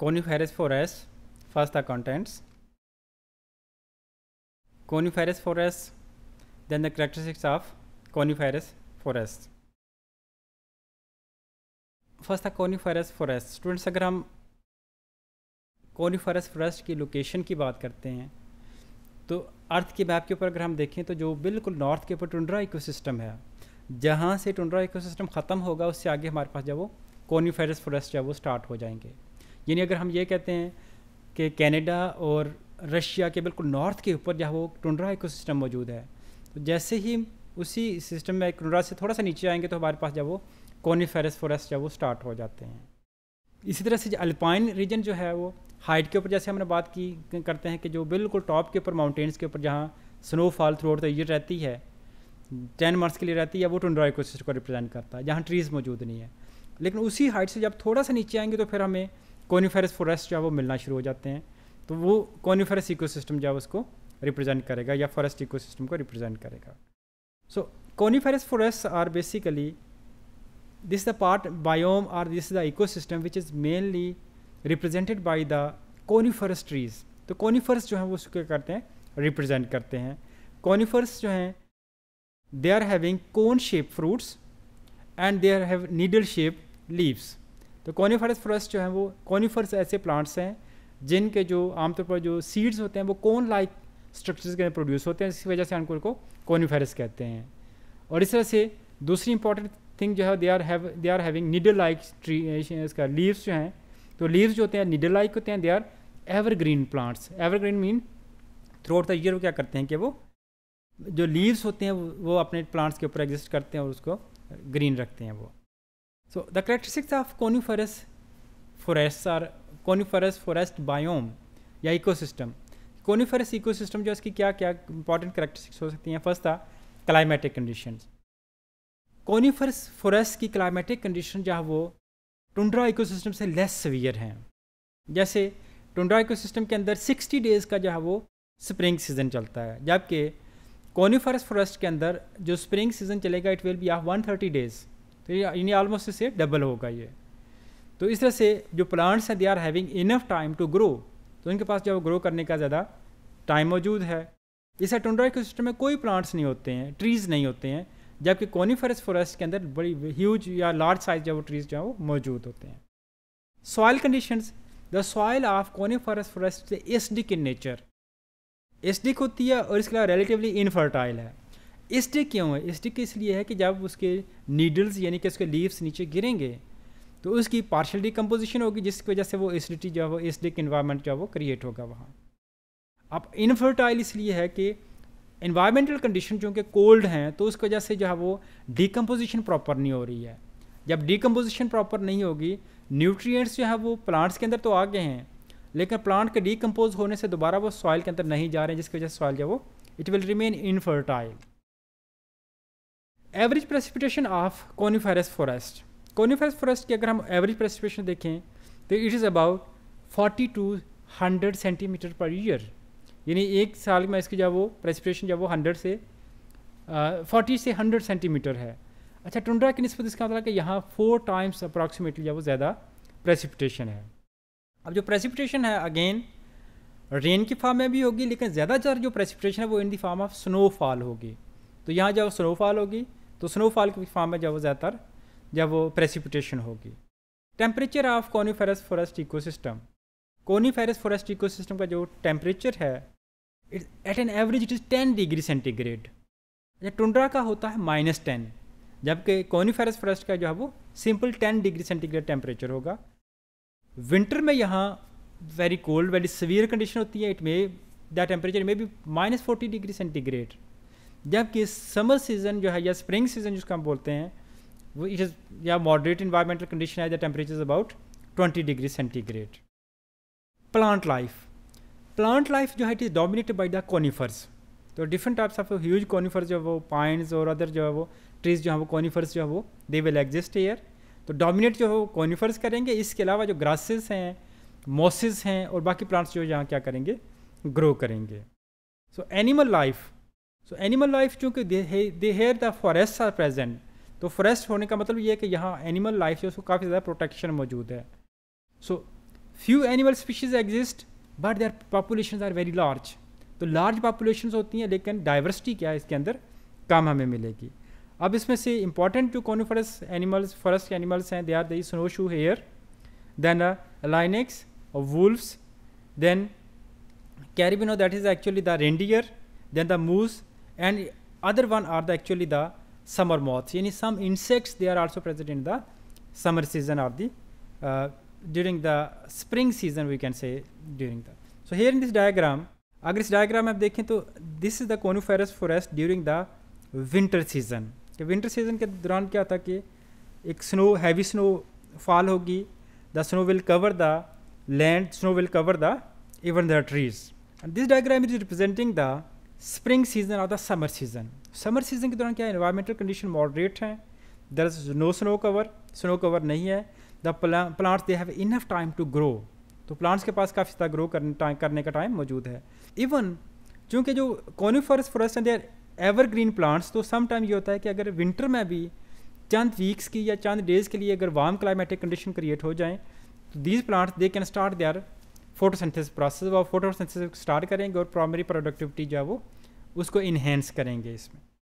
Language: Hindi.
coniferous forests first the contents coniferous forests then the characteristics of coniferous forests first था कॉनीफरस फॉरेस्ट स्टूडेंट्स अगर हम कॉनीफरस फॉरेस्ट की लोकेशन की बात करते हैं तो अर्थ के मैप के ऊपर अगर हम देखें तो जो बिल्कुल नॉर्थ के ऊपर टुंड्रा इकोसिस्टम है जहाँ से टुंड्रा इकोसिस्टम ख़त्म होगा उससे आगे हमारे पास जब वो कोनीफेरस फॉरेस्ट जब वो स्टार्ट हो जाएंगे यानी अगर हम ये कहते हैं कि कैनेडा और रशिया के बिल्कुल नॉर्थ के ऊपर जहाँ वो टुंड्रा इकोसिस्टम मौजूद है तो जैसे ही उसी सिस्टम में टुंड्रा से थोड़ा सा नीचे आएंगे तो हमारे पास जब वो कॉनीफेरस फॉरेस्ट जब वो स्टार्ट हो जाते हैं इसी तरह से अल्पाइन रीजन जो है वो हाइट के ऊपर जैसे हमने बात की करते हैं कि जो बिल्कुल टॉप के ऊपर माउंटेन्स के ऊपर जहाँ snowfall throughout the year रहती है टेन मंथ्स के लिए रहती है वो टुंड्रा इकोसिस्टम को रिप्रेजेंट करता है जहाँ ट्रीज़ मौजूद नहीं है लेकिन उसी हाइट से जब थोड़ा सा नीचे आएंगे तो फिर हमें कॉनिफेरस फॉरेस्ट जो है वो मिलना शुरू हो जाते हैं तो वो कॉनिफेरस इको सिस्टम जो है उसको रिप्रेजेंट करेगा या फॉरेस्ट इको सिस्टम को रिप्रेजेंट करेगा so coniferous forest are basically this the part biome are this the eco system which is mainly represented by the coniferous trees तो कॉनिफर्स जो हैं वो उसको क्या करते हैं रिप्रेजेंट करते हैं कॉनिफर्स जो हैं they are having cone shape fruits and they are have needle shape leaves तो कॉनीफरस फॉरेस्ट जो है वो कॉनीफर्स ऐसे प्लांट्स हैं जिनके जो आमतौर पर जो सीड्स होते हैं वो कौन लाइक स्ट्रक्चर्स के प्रोड्यूस होते हैं जिसकी वजह से उनको को कॉनीफेरस कहते हैं और इस तरह से दूसरी इंपॉर्टेंट थिंग जो है they are have they are having needle like tree इसका लीव्स जो हैं तो लीव्स जो होते हैं निडल लाइक होते हैं they are evergreen plants evergreen mean throughout the year वो क्या करते हैं कि वो जो लीव्स होते हैं वो अपने प्लांट्स के ऊपर एग्जिस्ट करते हैं और उसको ग्रीन रखते हैं वो So the characteristics of coniferous forests are coniferous forest biome या ecosystem. coniferous ecosystem जो इसकी क्या क्या important characteristics हो सकती हैं First था climatic conditions. coniferous forest की climatic condition जहाँ वो tundra ecosystem से less severe हैं जैसे tundra ecosystem के अंदर 60 days का जो है वो स्प्रिंग सीज़न चलता है जबकि कॉनिफरस फॉरेस्ट के अंदर जो स्प्रिंग सीज़न चलेगा it will be of 130 days तो यानी ऑलमोस्ट इससे डबल होगा ये तो इस तरह से जो प्लांट्स हैं they are having enough time to grow तो इनके पास जो ग्रो करने का ज़्यादा टाइम मौजूद है इस एटोंड्रा के सिस्टम में कोई प्लांट्स नहीं होते हैं ट्रीज़ नहीं होते हैं जबकि कॉनीफरस फॉरेस्ट के अंदर बड़ी ह्यूज या लार्ज साइज जो ट्रीज़ जो है वो मौजूद होते हैं soil conditions the soil of coniferous forest acidic in nature acidic होती है और इसके अलावा रिलेटिवली इनफर्टाइल है इस्टिक क्यों है स्टिक इसलिए है कि जब उसके नीडल्स यानी कि उसके लीव्स नीचे गिरेंगे तो उसकी पार्शल डिकम्पोजिशन होगी जिसकी वजह से वो एसिडिटी जो है वो एसडिक इन्वायरमेंट जो है वो क्रिएट होगा वहाँ अब इनफर्टाइल इसलिए है कि इन्वायरमेंटल कंडीशन चूँकि कोल्ड हैं तो उसकी वजह से जो है वो डिकम्पोजिशन प्रॉपर नहीं हो रही है जब डिकम्पोजिशन प्रॉपर नहीं होगी न्यूट्रिएंट्स जो है वो प्लांट्स के अंदर तो आ गए हैं लेकिन प्लांट के डिकम्पोज होने से दोबारा वो सॉइल के अंदर नहीं जा रहे हैं जिसकी वजह से सॉइल जो है वो it will remain infertile average precipitation of coniferous forest coniferous forest की अगर हम एवरेज प्रेसिपिटेशन देखें तो it is about forty to hundred centimetre per year यानी एक साल में इसकी जब वो प्रेसिपिटेशन जब वो हंड्रेड से फोर्टी uh, से हंड्रेड सेंटीमीटर है अच्छा टुंड्रा की नस्बत इसका मतलब कि यहाँ फोर टाइम्स अप्रॉक्सीमेटली जब वो ज़्यादा प्रेसिपिटेशन है अब जो प्रेसिपिटेशन है अगेन रेन की फॉर्म में भी होगी लेकिन ज़्यादातर जो प्रेसिपिटेशन है वो in the form of snowfall होगी तो यहाँ जब स्नोफॉल होगी तो स्नोफॉल की फॉर्म में जब वो ज़्यादातर जब वो प्रेसिपिटेशन होगी temperature of coniferous forest ecosystem coniferous forest ecosystem का जो टेम्परेचर है it at an average it is ten degree centigrade या टुंड्रा का होता है माइनस टेन जबकि कॉनीफेरस फॉरेस्ट का जो है वो simple ten degree centigrade temperature होगा विंटर में यहाँ very cold very severe condition होती है it may the temperature may be minus forty degree centigrade जबकि समर सीज़न जो है या स्प्रिंग सीज़न जिसको हम बोलते हैं वो इट इज़ या मॉडरेट इन्वायरमेंटल कंडीशन है the temperature is about 20 degree centigrade plant life plant life जो है it is dominated by the conifers तो different types of huge conifers जो है वो पाइंस और अदर जो है वो ट्रीज जो है वो कॉनीफर्स जो है वो दे विल एग्जिस्ट ईयर तो डोमिनेट जो है वो कॉनीफर्स करेंगे इसके अलावा जो ग्रासेस हैं मोसिस हैं और बाकी प्लांट्स जो यहाँ क्या करेंगे ग्रो करेंगे so animal life so animal life चूँकि they here the forest are present तो फॉरेस्ट होने का मतलब ये है कि यहाँ एनिमल लाइफ जो उसको काफ़ी ज़्यादा प्रोटेक्शन मौजूद है so few animal species exist but their population are very large तो लार्ज पॉपुलेशन होती हैं लेकिन डाइवर्सिटी क्या है इसके अंदर कम हमें मिलेगी अब इसमें से इंपॉर्टेंट जो कॉनिफरस एनिमल्स फॉरेस्ट एनिमल्स हैं they are the snowshoe hare then lynx wolfs then caribou that is actually the reindeer then the moose and other one are the actually the summer moth यानी some insects they are also present in the summer season are the during the spring season we can say during the so here in this diagram अगर इस डायग्राम में आप देखें तो this is the कोनोफेरस forest during the winter season winter season के दौरान क्या था कि एक स्नो हैवी स्नो फॉल होगी the snow will cover the land snow will cover the even the trees this diagram is representing the spring season और the summer season summer season के दौरान क्या इन्वायरमेंटल कंडीशन मॉडरेट हैं there is no snow cover snow cover नहीं है the plants they have enough time to grow तो प्लांट्स के पास काफ़ी ज़्यादा ग्रो करने करने का टाइम मौजूद है इवन चूँकि जो कॉनिफरस फॉरेस्ट हैं देर एवरग्रीन प्लांट्स तो सम टाइम ये होता है कि अगर विंटर में भी चंद वीक्स की या चंद डेज़ के लिए अगर वार्म क्लाइमेटिक कंडीशन क्रिएट हो जाएँ तो these plants they can start their photosynthesis process वो फोटोसिंथेसिस स्टार्ट करेंगे और प्राइमरी प्रोडक्टिविटी जो है वो उसको इन्हेंस करेंगे इसमें